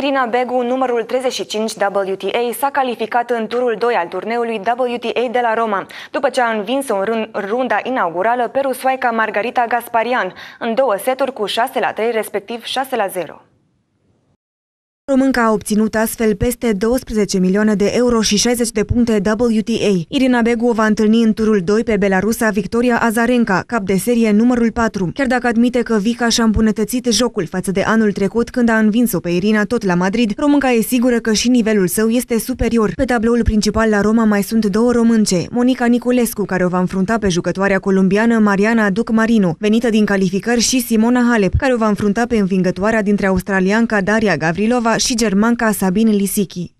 Irina Begu, numărul 35 WTA, s-a calificat în turul 2 al turneului WTA de la Roma, după ce a învins-o în runda inaugurală pe rusoaica Margarita Gasparian, în două seturi cu 6 la 3, respectiv 6 la 0. Românca a obținut astfel peste 12 milioane de euro și 60 de puncte WTA. Irina Begu o va întâlni în turul 2 pe Belarusa Victoria Azarenka, cap de serie numărul 4. Chiar dacă admite că Vica și-a îmbunătățit jocul față de anul trecut când a învins-o pe Irina tot la Madrid, Românca e sigură că și nivelul său este superior. Pe tabloul principal la Roma mai sunt două românce, Monica Niculescu, care o va înfrunta pe jucătoarea colombiană Mariana Duc Marino, venită din calificări și Simona Halep, care o va înfrunta pe învingătoarea dintre australianca Daria Gavrilova și și germanca Sabine Lisichi,